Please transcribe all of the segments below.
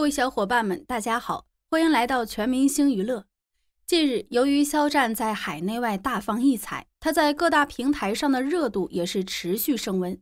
各位小伙伴们，大家好，欢迎来到全明星娱乐。近日，由于肖战在海内外大放异彩，他在各大平台上的热度也是持续升温。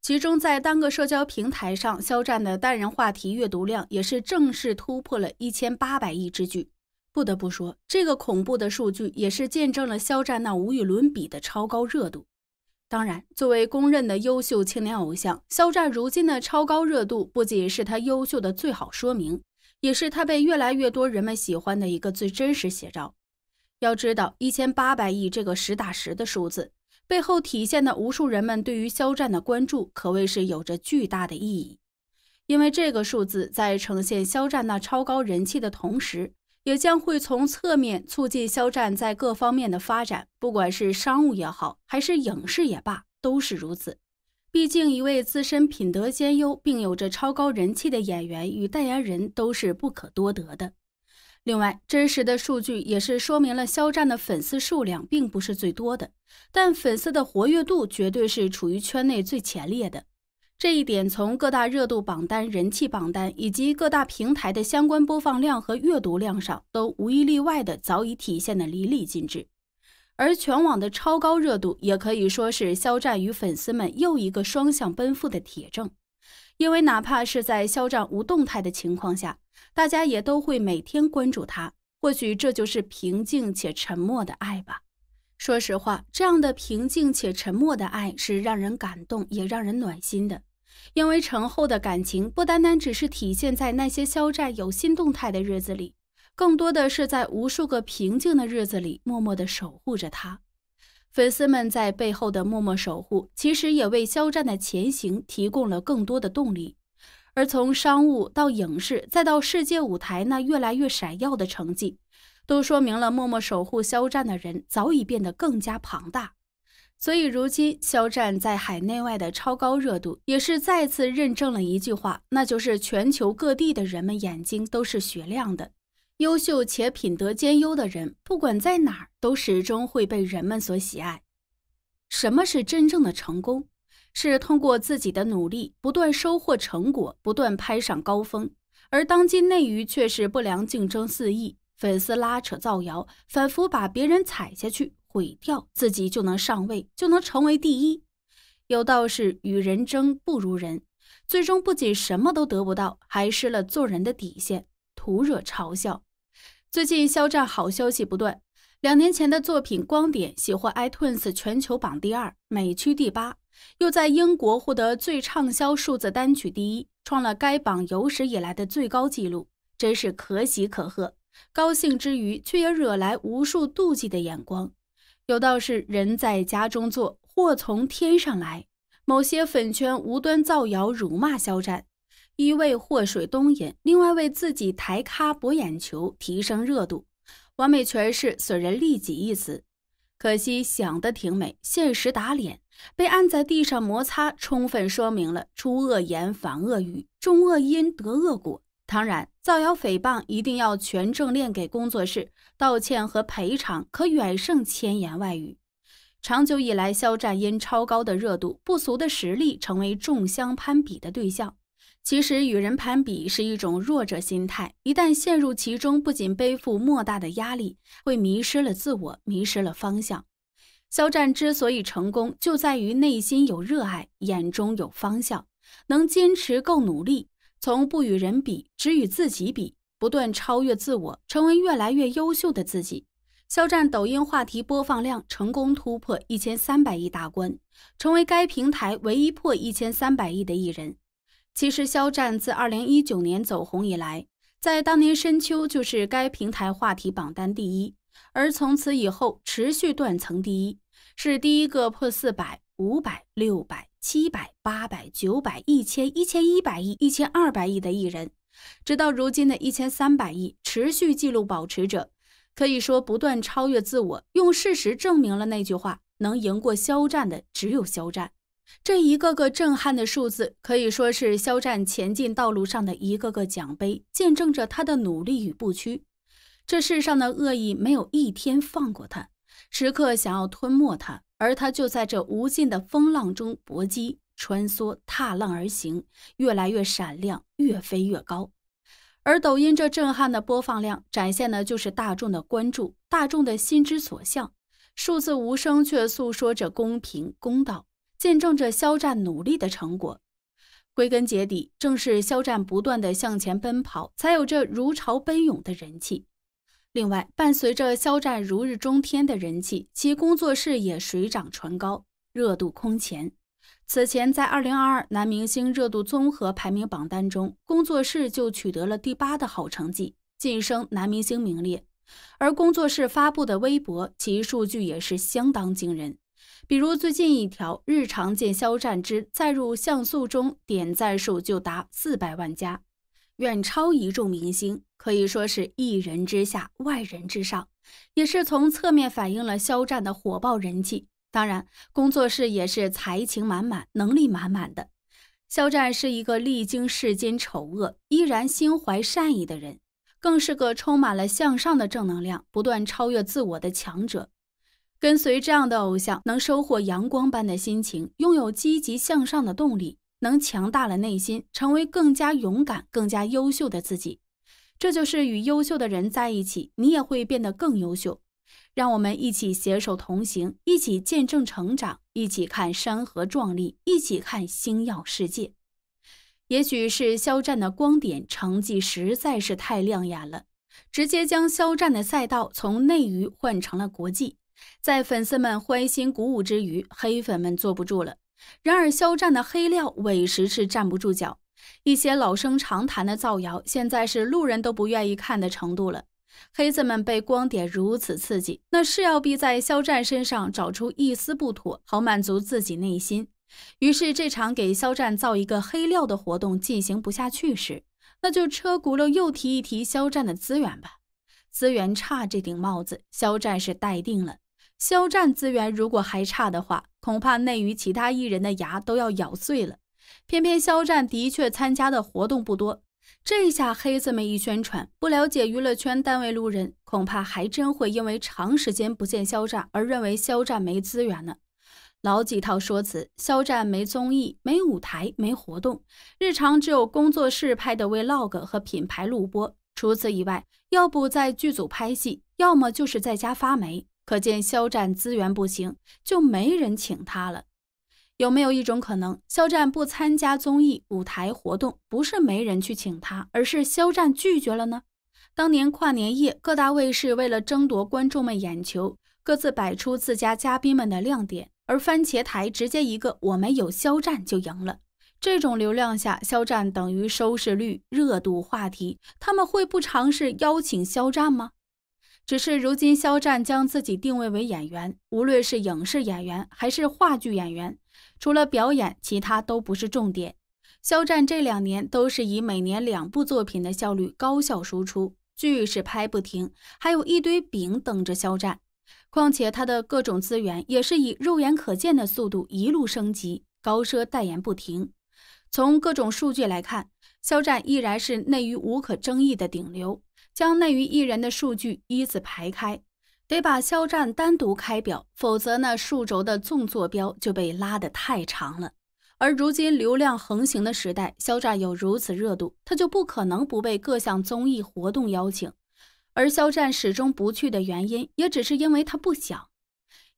其中，在单个社交平台上，肖战的单人话题阅读量也是正式突破了一千八百亿之巨。不得不说，这个恐怖的数据也是见证了肖战那无与伦比的超高热度。当然，作为公认的优秀青年偶像，肖战如今的超高热度不仅是他优秀的最好说明，也是他被越来越多人们喜欢的一个最真实写照。要知道，一千八百亿这个实打实的数字，背后体现的无数人们对于肖战的关注，可谓是有着巨大的意义。因为这个数字在呈现肖战那超高人气的同时，也将会从侧面促进肖战在各方面的发展，不管是商务也好，还是影视也罢，都是如此。毕竟一位自身品德兼优并有着超高人气的演员与代言人都是不可多得的。另外，真实的数据也是说明了肖战的粉丝数量并不是最多的，但粉丝的活跃度绝对是处于圈内最前列的。这一点从各大热度榜单、人气榜单以及各大平台的相关播放量和阅读量上，都无一例外的早已体现的淋漓尽致。而全网的超高热度，也可以说是肖战与粉丝们又一个双向奔赴的铁证。因为哪怕是在肖战无动态的情况下，大家也都会每天关注他。或许这就是平静且沉默的爱吧。说实话，这样的平静且沉默的爱是让人感动，也让人暖心的。因为陈后的感情不单单只是体现在那些肖战有新动态的日子里，更多的是在无数个平静的日子里默默的守护着他。粉丝们在背后的默默守护，其实也为肖战的前行提供了更多的动力。而从商务到影视，再到世界舞台，那越来越闪耀的成绩，都说明了默默守护肖战的人早已变得更加庞大。所以，如今肖战在海内外的超高热度，也是再次认证了一句话，那就是全球各地的人们眼睛都是雪亮的。优秀且品德兼优的人，不管在哪儿，都始终会被人们所喜爱。什么是真正的成功？是通过自己的努力，不断收获成果，不断攀上高峰。而当今内娱却是不良竞争肆意，粉丝拉扯造谣，反复把别人踩下去。毁掉自己就能上位，就能成为第一。有道是与人争不如人，最终不仅什么都得不到，还失了做人的底线，徒惹嘲笑。最近肖战好消息不断，两年前的作品《光点》喜获 iTunes 全球榜第二，美区第八，又在英国获得最畅销数字单曲第一，创了该榜有史以来的最高纪录，真是可喜可贺。高兴之余，却也惹来无数妒忌的眼光。有道是，人在家中坐，祸从天上来。某些粉圈无端造谣辱骂肖战，一味祸水东引，另外为自己抬咖博眼球、提升热度，完美诠释“损人利己”一词。可惜想得挺美，现实打脸，被按在地上摩擦，充分说明了“出恶言反恶语，种恶因得恶果”。当然，造谣诽谤一定要全正链给工作室道歉和赔偿，可远胜千言万语。长久以来，肖战因超高的热度、不俗的实力，成为众相攀比的对象。其实，与人攀比是一种弱者心态，一旦陷入其中，不仅背负莫大的压力，会迷失了自我，迷失了方向。肖战之所以成功，就在于内心有热爱，眼中有方向，能坚持，够努力。从不与人比，只与自己比，不断超越自我，成为越来越优秀的自己。肖战抖音话题播放量成功突破一千三百亿大关，成为该平台唯一破一千三百亿的艺人。其实，肖战自二零一九年走红以来，在当年深秋就是该平台话题榜单第一，而从此以后持续断层第一，是第一个破四百、五百、六百。七百、八百、九百、一千、一千一百亿、一千二百亿的艺人，直到如今的一千三百亿，持续记录保持者，可以说不断超越自我，用事实证明了那句话：能赢过肖战的只有肖战。这一个个震撼的数字，可以说是肖战前进道路上的一个个奖杯，见证着他的努力与不屈。这世上的恶意没有一天放过他。时刻想要吞没他，而他就在这无尽的风浪中搏击、穿梭、踏浪而行，越来越闪亮，越飞越高。而抖音这震撼的播放量，展现的就是大众的关注，大众的心之所向。数字无声却诉说着公平公道，见证着肖战努力的成果。归根结底，正是肖战不断的向前奔跑，才有这如潮奔涌的人气。另外，伴随着肖战如日中天的人气，其工作室也水涨船高，热度空前。此前，在二零二二男明星热度综合排名榜单中，工作室就取得了第八的好成绩，晋升男明星名列。而工作室发布的微博，其数据也是相当惊人。比如最近一条“日常见肖战之再入像素中”，点赞数就达四百万加。远超一众明星，可以说是一人之下，万人之上，也是从侧面反映了肖战的火爆人气。当然，工作室也是才情满满、能力满满的。肖战是一个历经世间丑恶，依然心怀善意的人，更是个充满了向上的正能量、不断超越自我的强者。跟随这样的偶像，能收获阳光般的心情，拥有积极向上的动力。能强大了内心，成为更加勇敢、更加优秀的自己。这就是与优秀的人在一起，你也会变得更优秀。让我们一起携手同行，一起见证成长，一起看山河壮丽，一起看星耀世界。也许是肖战的光点成绩实在是太亮眼了，直接将肖战的赛道从内娱换成了国际。在粉丝们欢欣鼓舞之余，黑粉们坐不住了。然而，肖战的黑料委实是站不住脚，一些老生常谈的造谣，现在是路人都不愿意看的程度了。黑子们被光点如此刺激，那是要必在肖战身上找出一丝不妥，好满足自己内心。于是，这场给肖战造一个黑料的活动进行不下去时，那就车轱辘又提一提肖战的资源吧。资源差这顶帽子，肖战是戴定了。肖战资源如果还差的话，恐怕内娱其他艺人的牙都要咬碎了。偏偏肖战的确参加的活动不多，这下黑子们一宣传，不了解娱乐圈单位路人，恐怕还真会因为长时间不见肖战而认为肖战没资源呢。老几套说辞：肖战没综艺、没舞台、没活动，日常只有工作室拍的 v log 和品牌录播，除此以外，要不在剧组拍戏，要么就是在家发霉。可见肖战资源不行，就没人请他了。有没有一种可能，肖战不参加综艺舞台活动，不是没人去请他，而是肖战拒绝了呢？当年跨年夜，各大卫视为了争夺观众们眼球，各自摆出自家嘉宾们的亮点，而番茄台直接一个“我没有肖战”就赢了。这种流量下，肖战等于收视率、热度、话题，他们会不尝试邀请肖战吗？只是如今，肖战将自己定位为演员，无论是影视演员还是话剧演员，除了表演，其他都不是重点。肖战这两年都是以每年两部作品的效率高效输出，剧是拍不停，还有一堆饼等着肖战。况且他的各种资源也是以肉眼可见的速度一路升级，高奢代言不停。从各种数据来看，肖战依然是内娱无可争议的顶流。将内娱艺人的数据一字排开，得把肖战单独开表，否则呢，数轴的纵坐标就被拉得太长了。而如今流量横行的时代，肖战有如此热度，他就不可能不被各项综艺活动邀请。而肖战始终不去的原因，也只是因为他不想。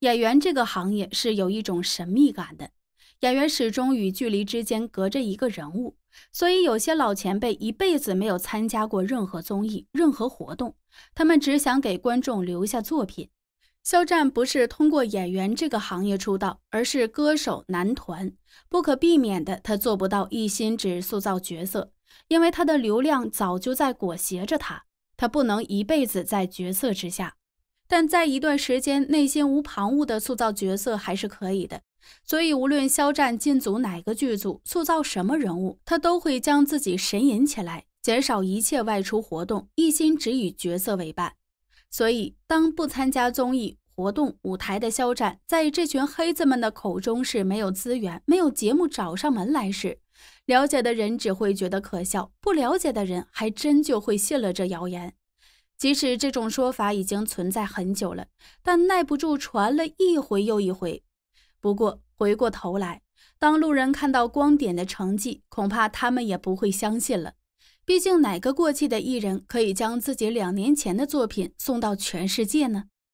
演员这个行业是有一种神秘感的，演员始终与距离之间隔着一个人物。所以有些老前辈一辈子没有参加过任何综艺、任何活动，他们只想给观众留下作品。肖战不是通过演员这个行业出道，而是歌手男团，不可避免的，他做不到一心只塑造角色，因为他的流量早就在裹挟着他，他不能一辈子在角色之下。但在一段时间内心无旁骛的塑造角色还是可以的。所以，无论肖战进组哪个剧组，塑造什么人物，他都会将自己神隐起来，减少一切外出活动，一心只与角色为伴。所以，当不参加综艺活动舞台的肖战，在这群黑子们的口中是没有资源、没有节目找上门来时，了解的人只会觉得可笑；不了解的人还真就会信了这谣言。即使这种说法已经存在很久了，但耐不住传了一回又一回。不过，回过头来，当路人看到光点的成绩，恐怕他们也不会相信了。毕竟，哪个过气的艺人可以将自己两年前的作品送到全世界呢？